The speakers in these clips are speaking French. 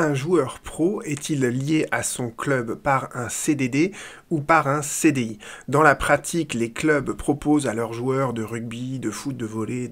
Un joueur pro est-il lié à son club par un CDD ou par un CDI. Dans la pratique, les clubs proposent à leurs joueurs de rugby, de foot, de volley,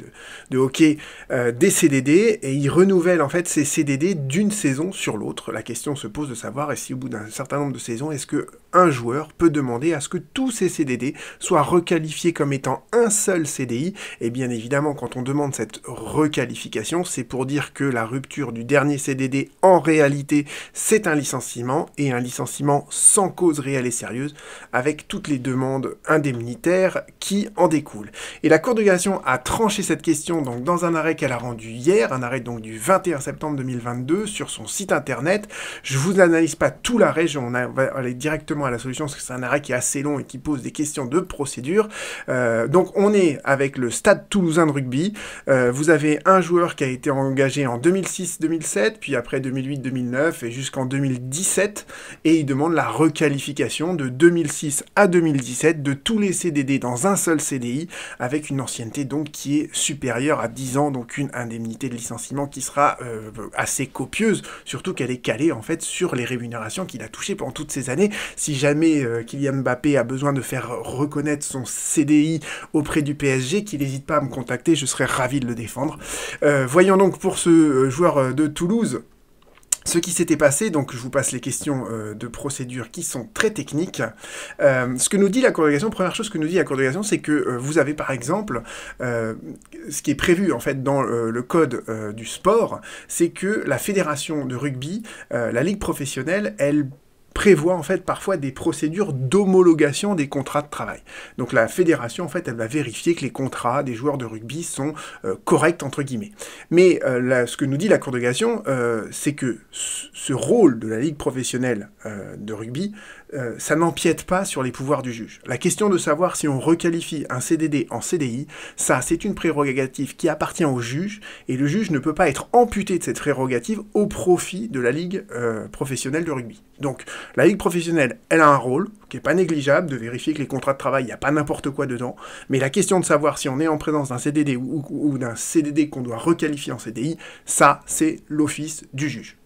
de, hockey euh, des CDD et ils renouvellent en fait ces CDD d'une saison sur l'autre. La question se pose de savoir est si au bout d'un certain nombre de saisons, est-ce que un joueur peut demander à ce que tous ces CDD soient requalifiés comme étant un seul CDI et bien évidemment quand on demande cette requalification, c'est pour dire que la rupture du dernier CDD en réalité, c'est un licenciement et un licenciement sans cause réelle et sérieuse avec toutes les demandes indemnitaires qui en découlent. Et la Cour de cassation a tranché cette question donc, dans un arrêt qu'elle a rendu hier, un arrêt donc du 21 septembre 2022 sur son site internet. Je vous analyse pas tout l'arrêt, on va aller directement à la solution parce que c'est un arrêt qui est assez long et qui pose des questions de procédure. Euh, donc on est avec le Stade Toulousain de rugby. Euh, vous avez un joueur qui a été engagé en 2006-2007, puis après 2008-2009 et jusqu'en 2017, et il demande la requalification de 2006 à 2017 de tous les CDD dans un seul CDI avec une ancienneté donc qui est supérieure à 10 ans, donc une indemnité de licenciement qui sera euh, assez copieuse, surtout qu'elle est calée en fait sur les rémunérations qu'il a touchées pendant toutes ces années. Si jamais euh, Kylian Mbappé a besoin de faire reconnaître son CDI auprès du PSG, qu'il n'hésite pas à me contacter, je serais ravi de le défendre. Euh, voyons donc pour ce joueur de Toulouse ce qui s'était passé. Donc, je vous passe les questions euh, de procédure qui sont très techniques. Euh, ce que nous dit la congrégation, première chose que nous dit la congrégation, c'est que euh, vous avez par exemple ce qui est prévu en fait dans le code du sport, c'est que la fédération de rugby, la ligue professionnelle, elle prévoit en fait parfois des procédures d'homologation des contrats de travail. Donc la fédération en fait elle va vérifier que les contrats des joueurs de rugby sont euh, corrects entre guillemets. Mais euh, là, ce que nous dit la Cour de cassation, euh, c'est que ce rôle de la ligue professionnelle de rugby, ça n'empiète pas sur les pouvoirs du juge. La question de savoir si on requalifie un CDD en CDI, ça c'est une prérogative qui appartient au juge et le juge ne peut pas être amputé de cette prérogative au profit de la ligue professionnelle de rugby. Donc la ligue professionnelle, elle a un rôle qui n'est pas négligeable de vérifier que les contrats de travail, il n'y a pas n'importe quoi dedans. Mais la question de savoir si on est en présence d'un CDD ou, ou d'un CDD qu'on doit requalifier en CDI, ça, c'est l'office du juge.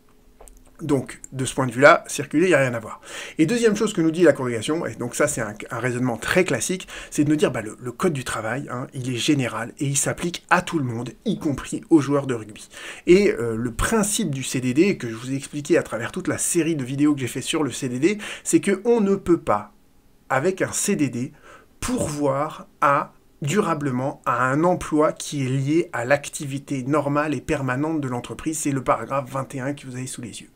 Donc, de ce point de vue-là, circuler, il n'y a rien à voir. Et deuxième chose que nous dit la congrégation, et donc ça c'est un, raisonnement très classique, c'est de nous dire bah, le, code du travail, hein, il est général et il s'applique à tout le monde, y compris aux joueurs de rugby. Et euh, le principe du CDD, que je vous ai expliqué à travers toute la série de vidéos que j'ai fait sur le CDD, c'est qu'on ne peut pas, avec un CDD, pourvoir à durablement à un emploi qui est lié à l'activité normale et permanente de l'entreprise. C'est le paragraphe 21 que vous avez sous les yeux.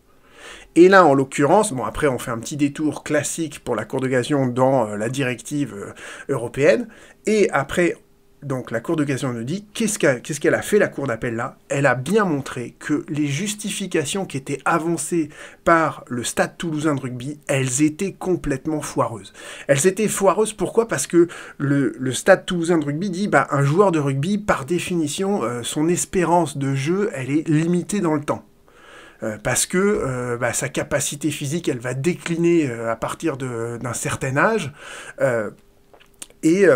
Et là, en l'occurrence, bon, après, on fait un petit détour classique pour la Cour d'occasion dans euh, la directive euh, européenne. Et après, donc, la Cour d'occasion nous dit qu'est-ce qu'elle a fait, la Cour d'appel là Elle a bien montré que les justifications qui étaient avancées par le stade toulousain de rugby, elles étaient complètement foireuses. Elles étaient foireuses pourquoi Parce que le, stade toulousain de rugby dit bah, un joueur de rugby, par définition, euh, son espérance de jeu, elle est limitée dans le temps. Euh, parce que euh, bah, sa capacité physique, elle va décliner euh, à partir d'un certain âge, et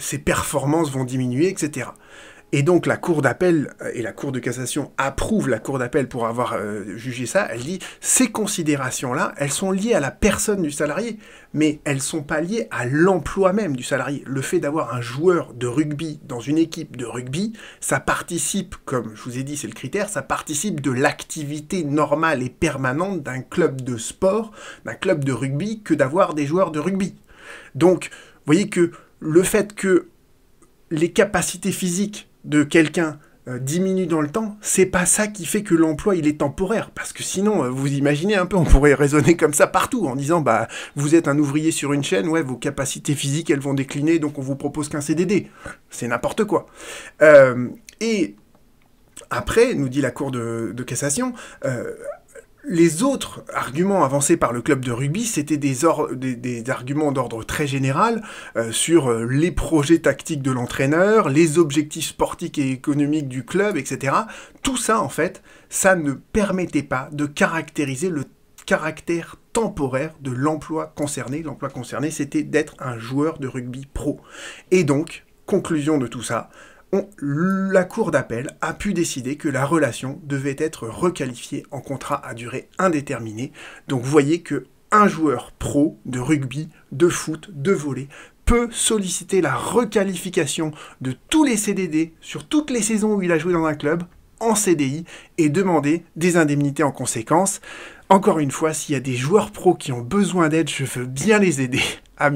ses performances vont diminuer, etc. Et donc la Cour d'appel euh, et la Cour de cassation approuvent la Cour d'appel pour avoir euh, jugé ça. Elle dit ces considérations-là, elles sont liées à la personne du salarié, mais elles ne sont pas liées à l'emploi même du salarié. Le fait d'avoir un joueur de rugby dans une équipe de rugby, ça participe, comme je vous ai dit, c'est le critère, ça participe de l'activité normale et permanente d'un club de sport, d'un club de rugby, que d'avoir des joueurs de rugby. Donc, vous voyez que le fait que les capacités physiques de quelqu'un euh, diminue dans le temps, c'est pas ça qui fait que l'emploi il est temporaire parce que sinon euh, vous imaginez un peu on pourrait raisonner comme ça partout en disant bah vous êtes un ouvrier sur une chaîne, ouais vos capacités physiques elles vont décliner donc on vous propose qu'un CDD. C'est n'importe quoi. Euh, et après, nous dit la Cour de, cassation, les autres arguments avancés par le club de rugby, c'était des, arguments d'ordre très général euh, sur euh, les projets tactiques de l'entraîneur, les objectifs sportifs et économiques du club, etc. Tout ça, en fait, ça ne permettait pas de caractériser le caractère temporaire de l'emploi concerné. L'emploi concerné, c'était d'être un joueur de rugby pro. Et donc, conclusion de tout ça, la cour d'appel a pu décider que la relation devait être requalifiée en contrat à durée indéterminée. Donc vous voyez que un joueur pro de rugby, de foot, de volley peut solliciter la requalification de tous les CDD sur toutes les saisons où il a joué dans un club en CDI et demander des indemnités en conséquence. Encore une fois, s'il y a des joueurs pros qui ont besoin d'aide, je veux bien les aider. À